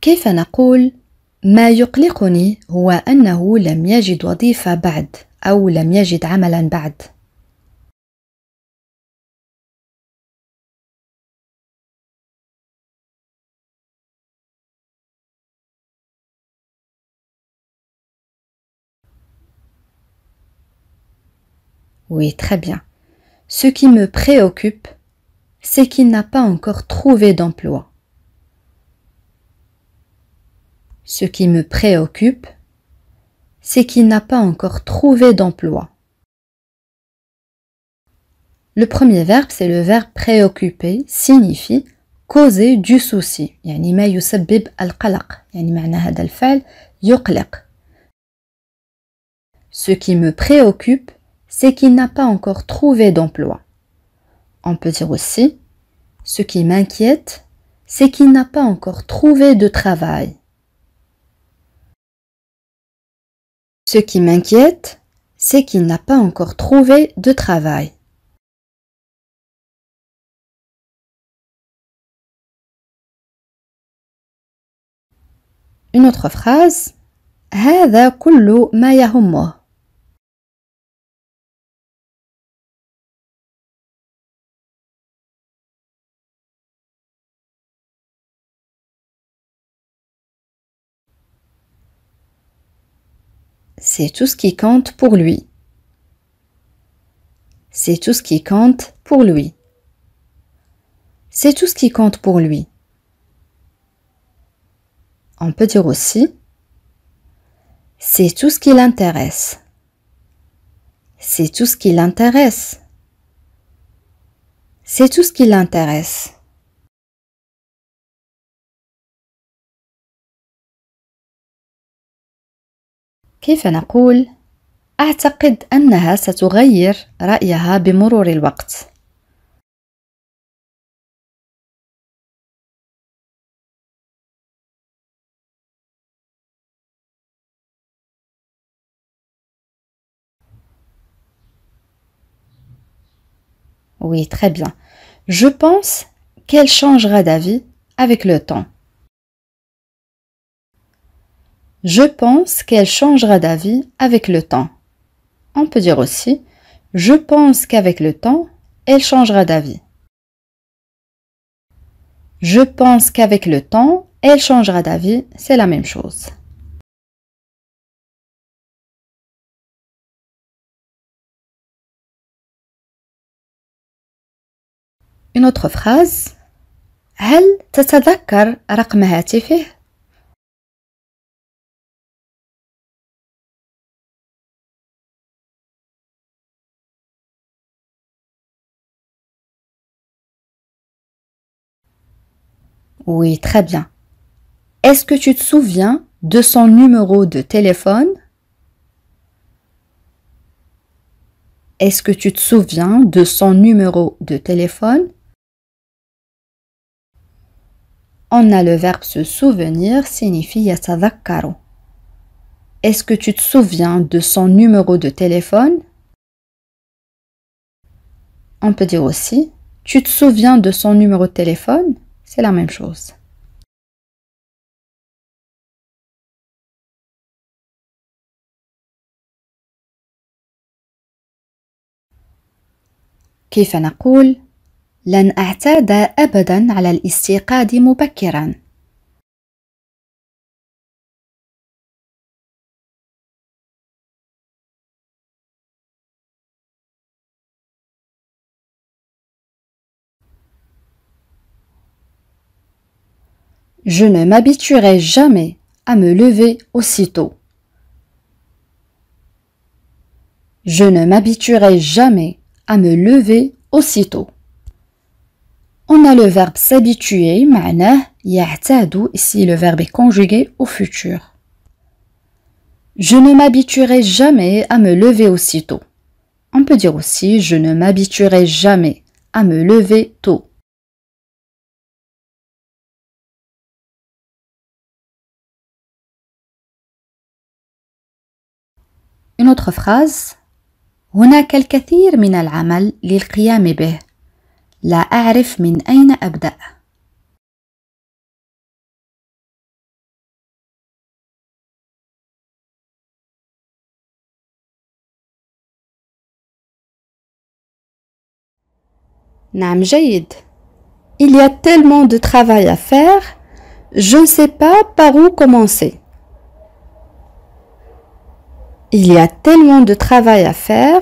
كيف نقول ما يقلقني هو أنه لم يجد aou بعد أو لم Oui, très bien. Ce qui me préoccupe, c'est qu'il n'a pas encore trouvé d'emploi. Ce qui me préoccupe, c'est qu'il n'a pas encore trouvé d'emploi. Le premier verbe, c'est le verbe préoccuper, signifie causer du souci. Ce qui me préoccupe, c'est qu'il n'a pas encore trouvé d'emploi. On peut dire aussi, ce qui m'inquiète, c'est qu'il n'a pas encore trouvé de travail. Ce qui m'inquiète, c'est qu'il n'a pas encore trouvé de travail. Une autre phrase. C'est tout ce qui compte pour lui. C'est tout ce qui compte pour lui. C'est tout ce qui compte pour lui. On peut dire aussi C'est tout ce qui l'intéresse. C'est tout ce qui l'intéresse. C'est tout ce qui l'intéresse. كيف نقول اعتقد انها ستغير رايها بمرور الوقت Oui, très bien. Je pense qu'elle changera d'avis avec le temps. Je pense qu'elle changera d'avis avec le temps. On peut dire aussi Je pense qu'avec le temps, elle changera d'avis. Je pense qu'avec le temps, elle changera d'avis, c'est la même chose. Une autre phrase. هل تتذكر رقم هاتفه؟ Oui, très bien. Est-ce que tu te souviens de son numéro de téléphone Est-ce que tu te souviens de son numéro de téléphone On a le verbe se souvenir signifie yasadakkaro. Est-ce que tu te souviens de son numéro de téléphone On peut dire aussi tu te souviens de son numéro de téléphone c'est la même chose. كيف نقول لن اعتاد ابدا على الاستيقاظ مبكرا Je ne m'habituerai jamais à me lever aussitôt. Je ne m'habituerai jamais à me lever aussitôt. On a le verbe s'habituer, معناه يعتاد ici le verbe est conjugué au futur. Je ne m'habituerai jamais à me lever aussitôt. On peut dire aussi je ne m'habituerai jamais à me lever tôt. Une autre phrase هناك الكثير من العمل للقيام به لا أعرف من أين أبدأ نعم جيد Il y a tellement de travail à faire, je ne sais pas par où commencer. Il y a tellement de travail à faire,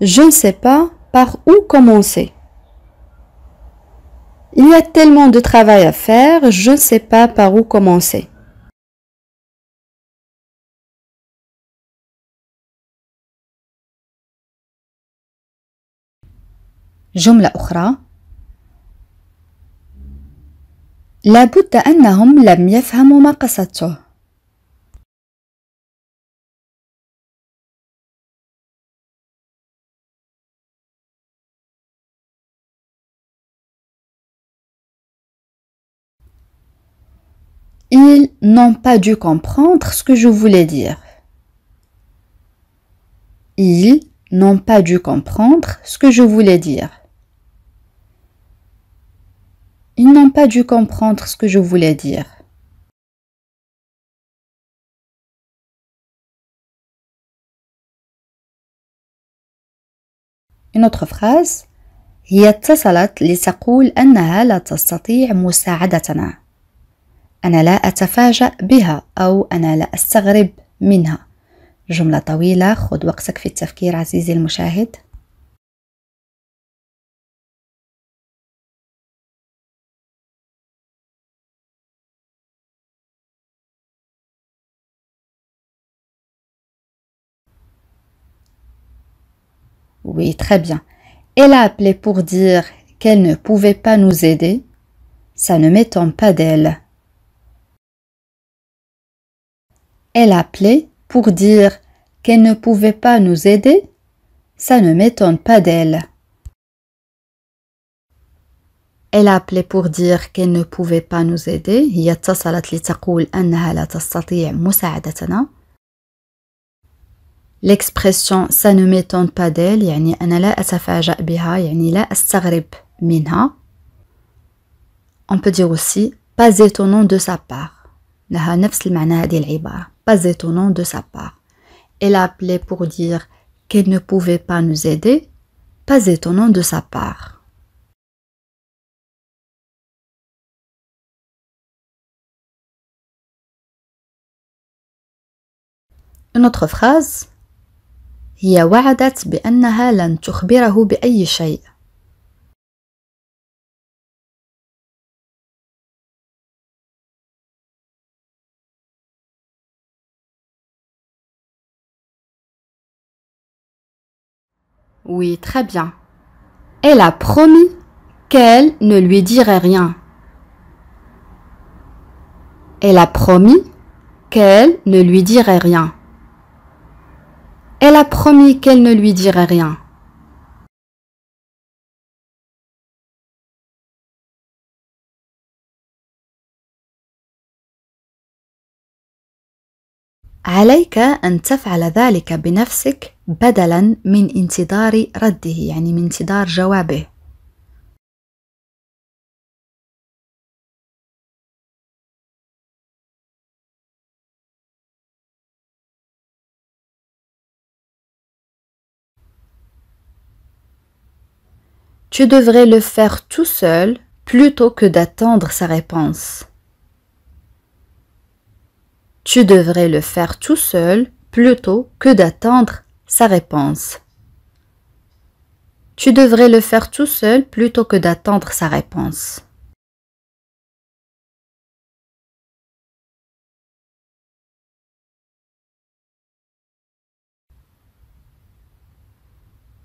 je ne sais pas par où commencer. Il y a tellement de travail à faire, je ne sais pas par où commencer. جملة أخرى لابد أنهم لم يفهموا ما ils n'ont pas dû comprendre ce que je voulais dire. Ils n'ont pas dû comprendre ce que je voulais dire. Ils n'ont pas dû comprendre ce que je voulais dire. Une autre phrase هي اتصلت لتقول لا تستطيع مساعدتنا. أنا لا أتفاجأ بها أو أنا لا أستغرب منها جملة طويلة خذ وقتك في التفكير عزيزي المشاهد Oui, très bien. Elle a appelé pour dire qu'elle ne pouvait pas nous aider. Ça ne m'étonne pas d'elle. Elle appelait pour dire qu'elle ne pouvait pas nous aider Ça ne m'étonne pas d'elle. Elle appelait pour dire qu'elle ne pouvait pas nous aider. هي اتصلت لتقول لا تستطيع مساعدتنا. L'expression ça ne m'étonne pas d'elle يعني أنا لا أتفاجأ بها On peut dire aussi pas étonnant de sa part. نفس المعنى هذه pas étonnant de sa part. Elle a appelé pour dire qu'elle ne pouvait pas nous aider, pas étonnant de sa part. autre phrase هي وعدت بأنها لن تخبره بأي شيء Oui, très bien. Elle a promis qu'elle ne lui dirait rien. Elle a promis qu'elle ne lui dirait rien. Elle a promis qu'elle ne lui dirait rien. عليك أن تفعل ذلك بنفسك بدلا min انتظار رده يعني من انتظار جوابه Tu devrais le faire tout seul plutôt que d'attendre sa réponse. Tu devrais le faire tout seul plutôt que d'attendre sa réponse. Tu devrais le faire tout seul plutôt que d'attendre sa réponse.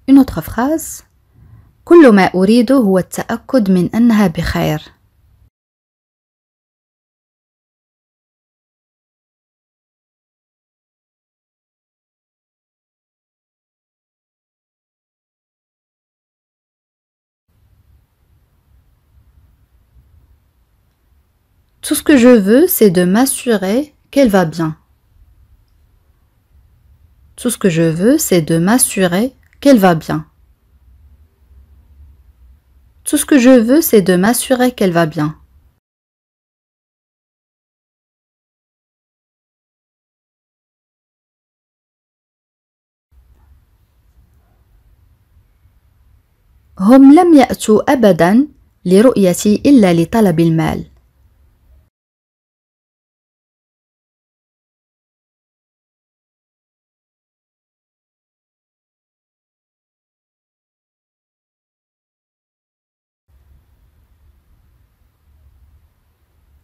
Une autre phrase. كل ما أريده هو التأكد من أنها بخير. Tout ce que je veux, c'est de m'assurer qu'elle va bien. Tout ce que je veux, c'est de m'assurer qu'elle va bien. Tout ce que je veux, c'est de m'assurer qu'elle va bien.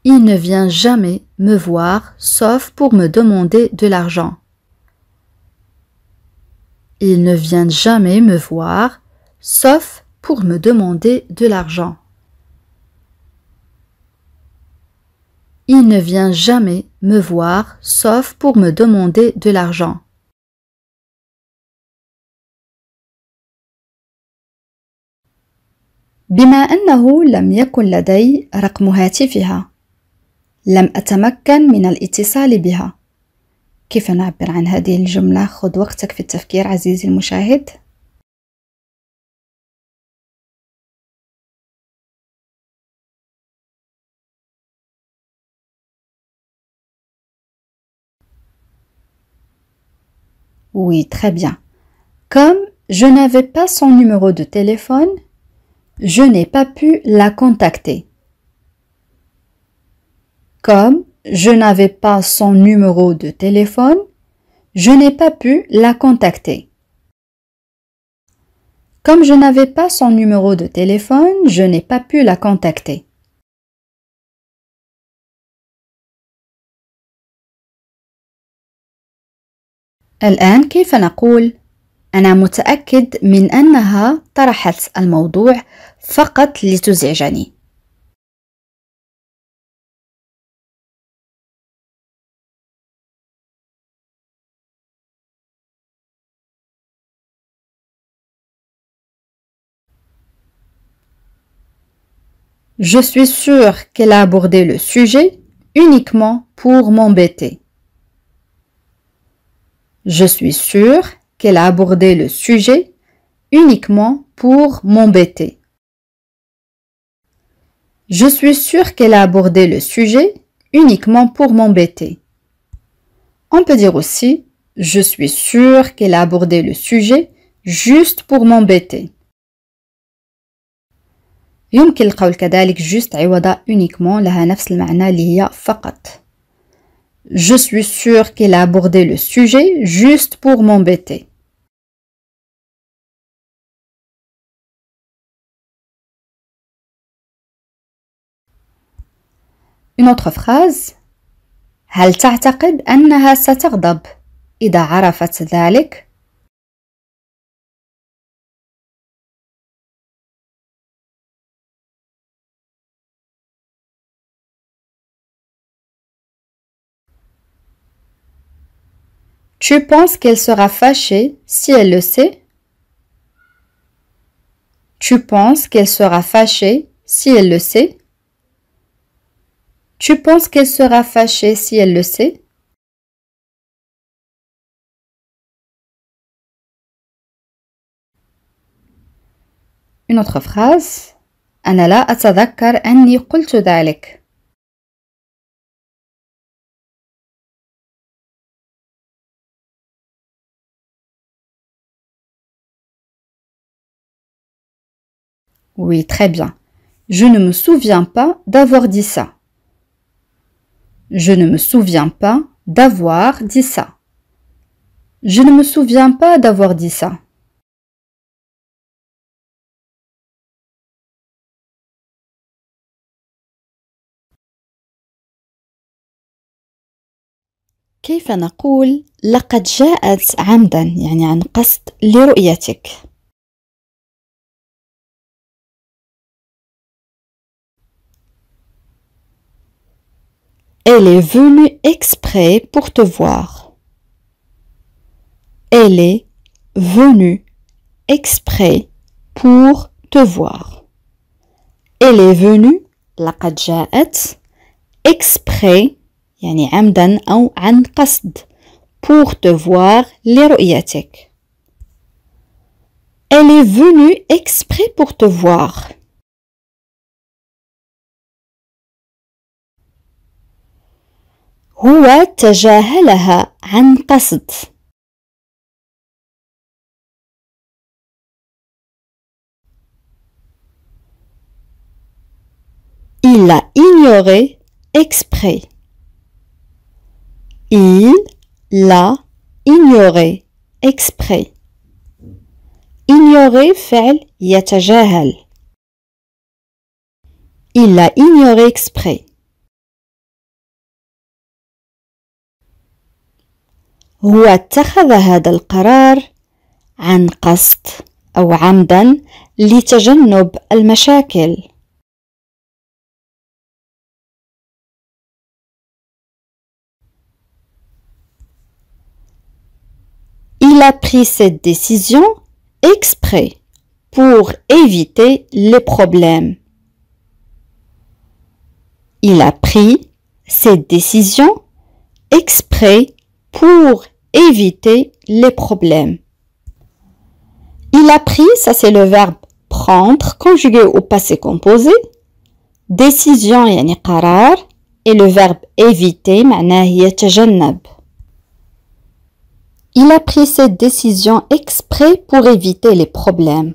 Il ne vient jamais me voir sauf pour me demander de l'argent. Il ne vient jamais me voir sauf pour me demander de l'argent. Il ne vient jamais me voir sauf pour me demander de l'argent. بما أنه لم يكن لم أتمكن من الاتصال بها كيف نعبر عن هذه الجملة؟ خذ وقتك في التفكير عزيزي المشاهد Oui, très bien. Comme je n'avais pas son numéro de téléphone, je n'ai pas pu la contacter. Comme je n'avais pas son numéro de téléphone, je n'ai pas pu la contacter. Comme je n'avais pas son numéro de téléphone, je n'ai pas pu la contacter. الآن كيف نقول أنا متأكد من أنها طرحت الموضوع فقط لتزعجني Je suis sûr qu'elle a abordé le sujet uniquement pour m'embêter. Je suis sûre qu'elle a abordé le sujet uniquement pour m'embêter. Je suis sûr qu'elle a abordé le sujet uniquement pour m'embêter. On peut dire aussi je suis sûre qu'elle a abordé le sujet juste pour m'embêter. يمكن القول كذلك جوست عوض uniquement لها نفس المعنى اللي هي فقط Je suis sûr qu'il a abordé le sujet juste pour m'embêter. Une autre phrase. هل تعتقد أنها ستغضب إذا عرفت ذلك؟ Tu penses qu'elle sera fâchée si elle le sait Tu penses qu'elle sera fâchée si elle le sait Tu penses qu'elle sera fâchée si elle le sait Une autre phrase أنا لا أتذكر أني قلت ذلك Oui, très bien. Je ne me souviens pas d'avoir dit ça. Je ne me souviens pas d'avoir dit ça. Je ne me souviens pas d'avoir dit ça. كيف نقول لقد جاءت عمدا يعني عن قصد لرؤيتك Elle est venue exprès pour te voir. Elle est venue exprès pour te voir. Elle est venue لقد exprès yani amdan pour te voir لرؤيتك. Elle est venue exprès pour te voir. هو تجاهلها عن قصد Il l'a ignoré exprès. Il l'a ignoré exprès. Ignorer فعل يتجاهل. Il l'a ignoré exprès. Il a pris cette décision exprès pour éviter les problèmes. Il a pris cette décision exprès pour éviter les problèmes. Il a pris, ça c'est le verbe prendre, conjugué au passé composé. Décision, yani qarar, et le verbe éviter, Il a pris cette décision exprès pour éviter les problèmes.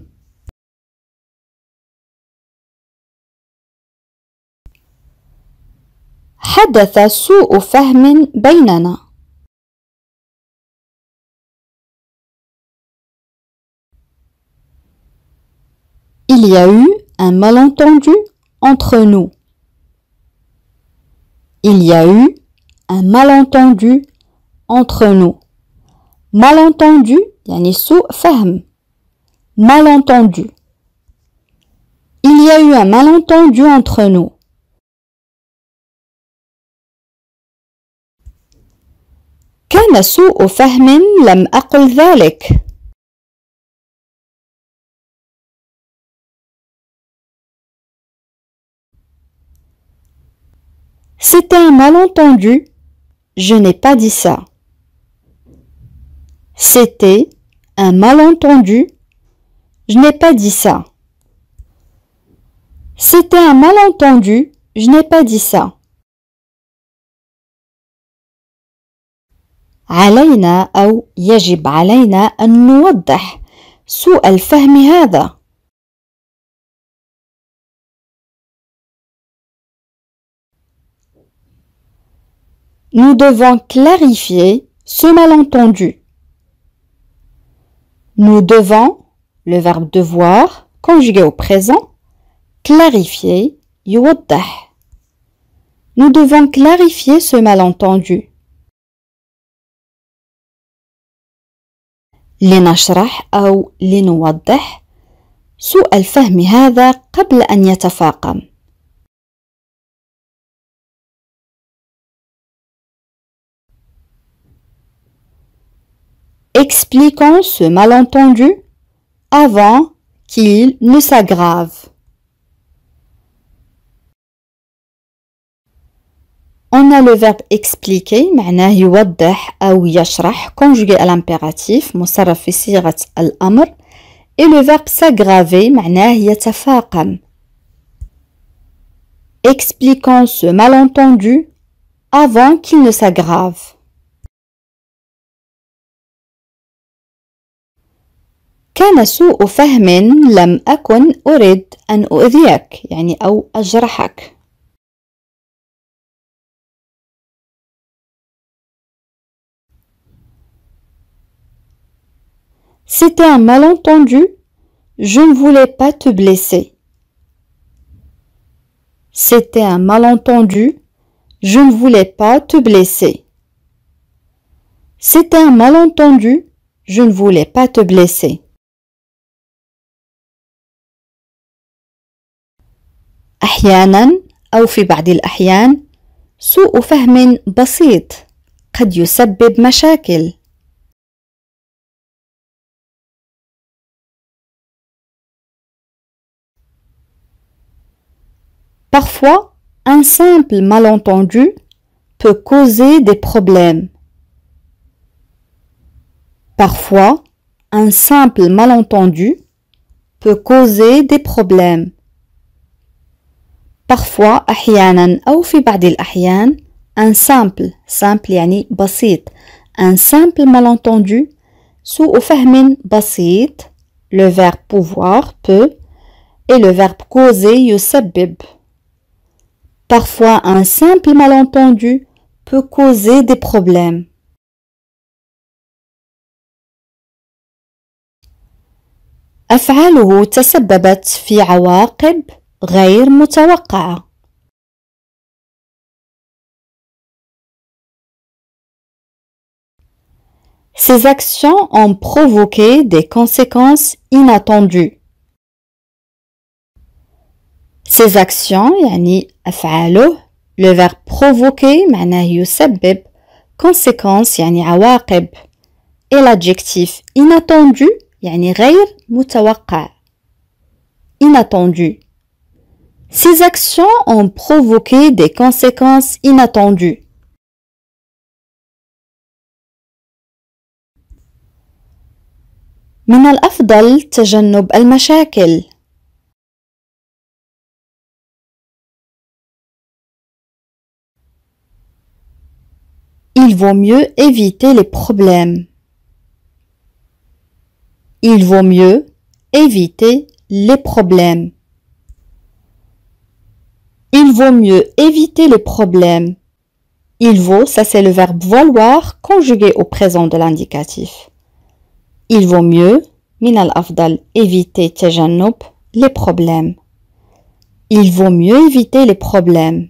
حدث سوء فهم بيننا Il y a eu un malentendu entre nous. Il y a eu un malentendu entre nous. Malentendu, يعني سوء ferme, Malentendu. Il y a eu un malentendu entre nous. كان سوء فهم لم أقل C'était un malentendu. Je n'ai pas dit ça. C'était un malentendu. Je n'ai pas dit ça. C'était un malentendu. Je n'ai pas dit ça. علينا أو يجب علينا نوضح سوء الفهم هذا. nous devons clarifier ce malentendu. Nous devons, le verbe devoir, conjugué au présent, clarifier, يوضح. Nous devons clarifier ce malentendu. هذا قبل expliquons ce malentendu avant qu'il ne s'aggrave. On a le verbe expliquer, معناه يوضح أو يشرح, conjugué à l'impératif, مصرف في الأمر, et le verbe s'aggraver, معناه يتفاقم. Expliquons ce malentendu avant qu'il ne s'aggrave. كان C'était un malentendu. Je ne voulais pas te blesser. C'était un malentendu. Je ne voulais pas te blesser. C'était un malentendu. Je ne voulais pas te blesser. في بعض سوء فهم بسيط قد يسبب مشاكل Parfois, un simple malentendu peut causer des problèmes. Parfois, un simple malentendu peut causer des problèmes. parfois أحيانا أو في بعض الأحيان un simple simple يعني بسيط un simple malentendu سوء فهم بسيط le verbe pouvoir peut et le verbe causer يسبب Parfois, un simple malentendu peut causer des problèmes. أفعاله تسببت في عواقب غير متوقعة Ces actions ont provoqué des conséquences inattendues. Ces actions yani afalo le verbe provoquer معناه يسبب conséquence yani et l'adjectif inattendu yani غير متوقع inattendu ces actions ont provoqué des conséquences inattendues. Il vaut mieux éviter les problèmes. Il vaut mieux éviter les problèmes. Il vaut mieux éviter les problèmes. Il vaut, ça c'est le verbe vouloir conjugué au présent de l'indicatif. Il vaut mieux, min al-afdal, éviter تجنب, les problèmes. Il vaut mieux éviter les problèmes.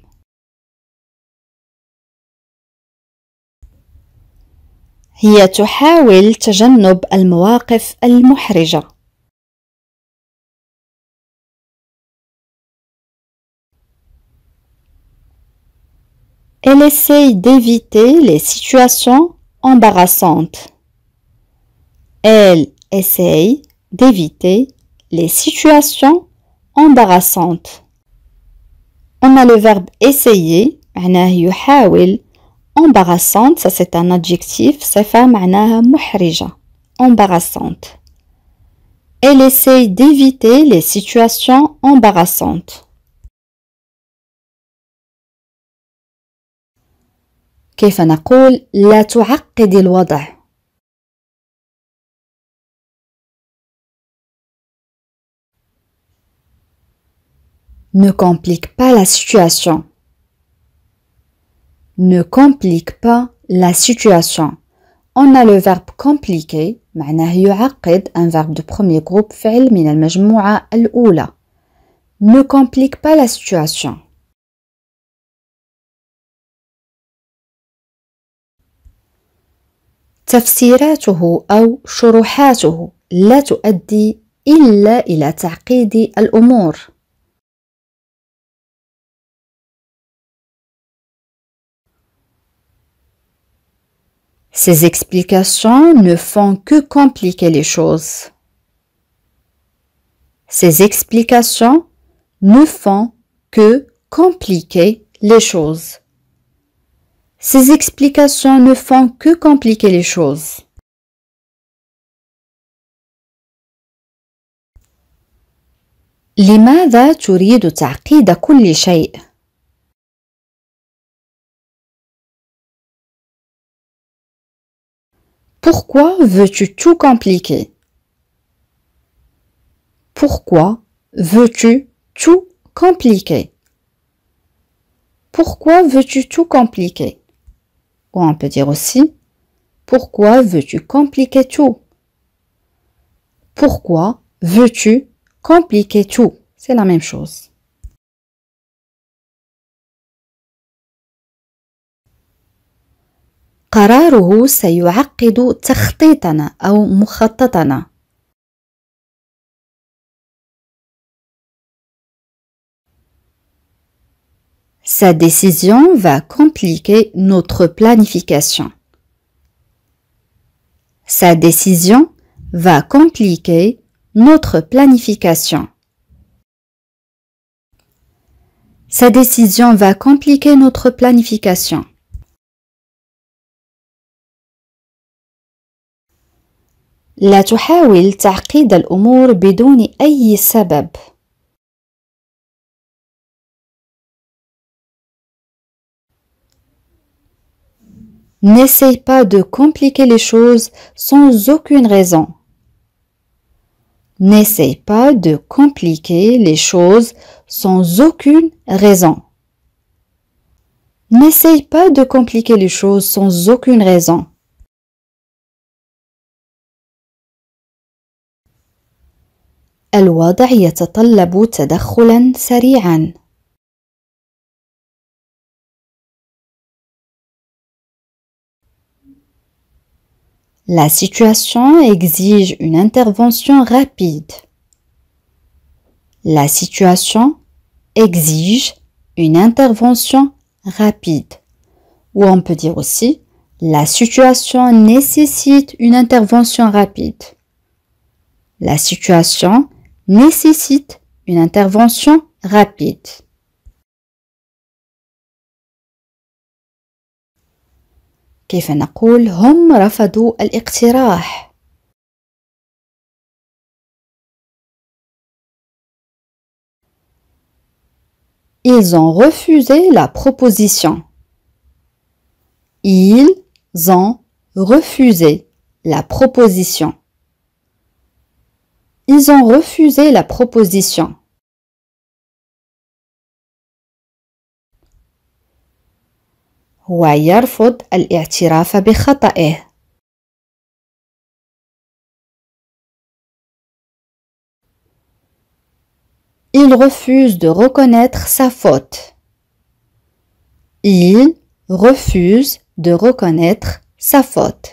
هي تحاول تجنب المواقف Elle essaye d'éviter les situations embarrassantes. Elle essaye d'éviter les situations embarrassantes. On a le verbe essayer, embarrassante, ça c'est un adjectif, embarrassante. Elle essaye d'éviter les situations embarrassantes. نقول لا تعقد الوضع Ne complique pas la situation. Ne complique pas la situation. On a le verbe compliquer معناه يعقد un verbe de premier groupe فعل من المجموعة الأولى. Ne complique pas la situation. تفسيراته شروحاته لا تؤدي تعقيد Ces explications ne font que compliquer les choses. Ces explications ne font que compliquer les choses. Ces explications ne font que compliquer les choses. Pourquoi veux-tu tout compliquer? Pourquoi veux-tu tout compliquer? Pourquoi veux-tu tout compliquer? Ou on peut dire aussi Pourquoi veux-tu compliquer tout Pourquoi veux-tu compliquer tout C'est la même chose. قراره سيعقد تخطيطنا أو مخططنا Sa décision va compliquer notre planification. Sa décision va compliquer notre planification. Sa décision va compliquer notre planification. لا تحاول تعقيد الأمور بدون أي سبب. N'essaye pas de compliquer les choses sans aucune raison. N'essaye pas de compliquer les choses sans aucune raison. N'essaye pas de compliquer les choses sans aucune raison. La situation exige une intervention rapide. La situation exige une intervention rapide. Ou on peut dire aussi, la situation nécessite une intervention rapide. La situation nécessite une intervention rapide. Ils ont refusé la proposition. Ils ont refusé la proposition. Ils ont refusé la proposition. الاعتراف بخطئه Il refuse de reconnaître sa faute. Il refuse de reconnaître sa faute.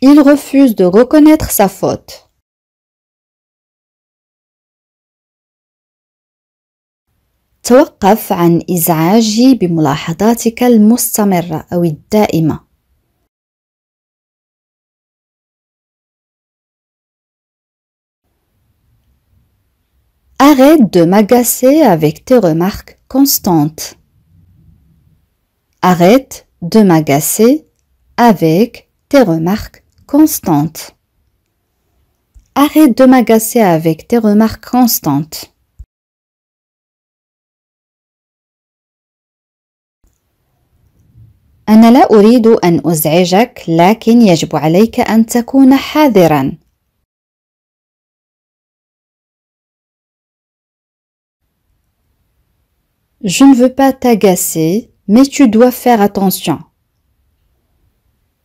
Il refuse de reconnaître sa faute. توقف Arrête de m'agacer avec tes remarques constantes. Arrête de m'agacer avec tes remarques constantes. Arrête de m'agacer avec tes remarques constantes. Je ne veux pas t'agacer, mais tu dois faire attention.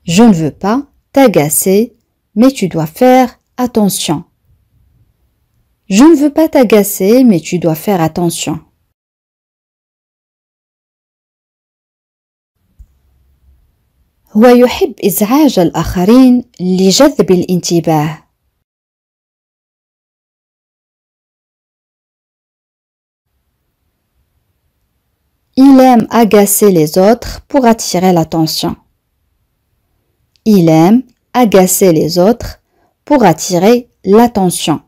Je ne veux pas t'agacer, mais tu dois faire attention. Je ne veux pas t'agacer, mais tu dois faire attention. Il aime agacer les autres pour attirer l'attention. Il aime agacer les autres pour attirer l'attention.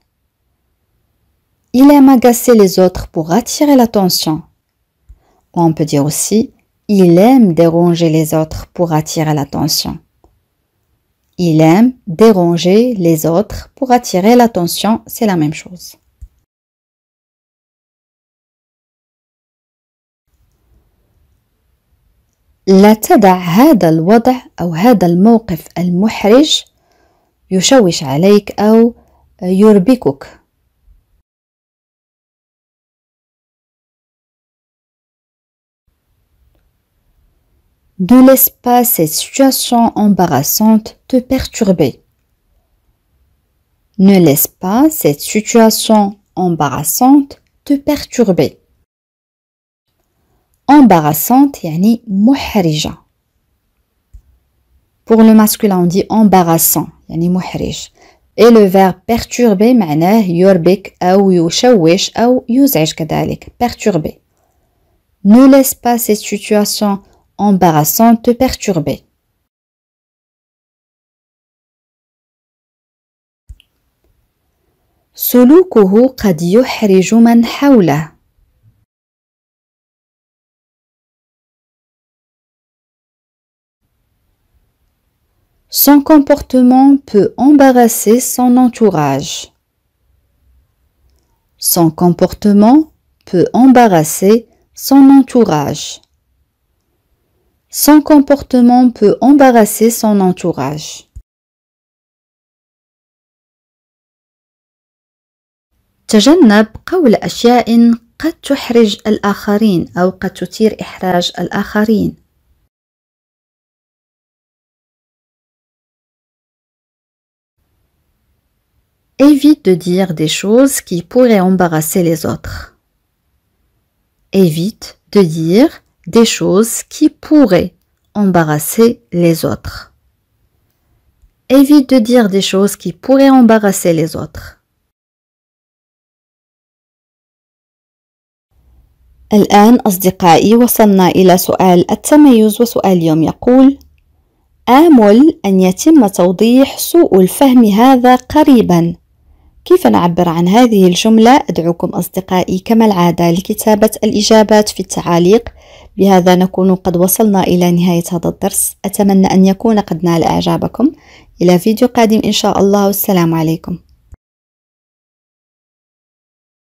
Il aime agacer les autres pour attirer l'attention. On peut dire aussi il aime déranger les autres pour attirer l'attention. Il aime déranger les autres pour attirer l'attention, c'est la même chose. لا تدع هذا الوضع أو هذا الموقف المحرج يشوش عليك أو يربكك Ne laisse pas cette situation embarrassante te perturber. Ne laisse pas cette situation embarrassante te perturber. Embarrassante, yani muharija. Pour le masculin, on dit embarrassant, yani muharij. Et le verbe perturber, معناه يربك أو يشوش أو يزعج Perturber. Ne laisse pas cette situation embarrassante, perturbée. سلوكه Son comportement peut embarrasser son entourage. Son comportement peut embarrasser son entourage. Son comportement peut embarrasser son entourage. تجنب قول أشياء Évite de dire des choses qui pourraient embarrasser les autres. Évite de dire des choses qui pourraient embarrasser les autres. Évite de dire des choses qui pourraient embarrasser les autres. الآن أصدقائي وصلنا إلى سؤال التميز وسؤال اليوم يقول آمل أن يتم توضيح سوء الفهم هذا قريبا كيف نعبر عن هذه الجملة؟ أدعوكم أصدقائي كما العادة لكتابة الإجابات في التعاليق بهذا نكون قد وصلنا إلى نهاية هذا الدرس أتمنى أن يكون قد نال إعجابكم إلى فيديو قادم إن شاء الله والسلام عليكم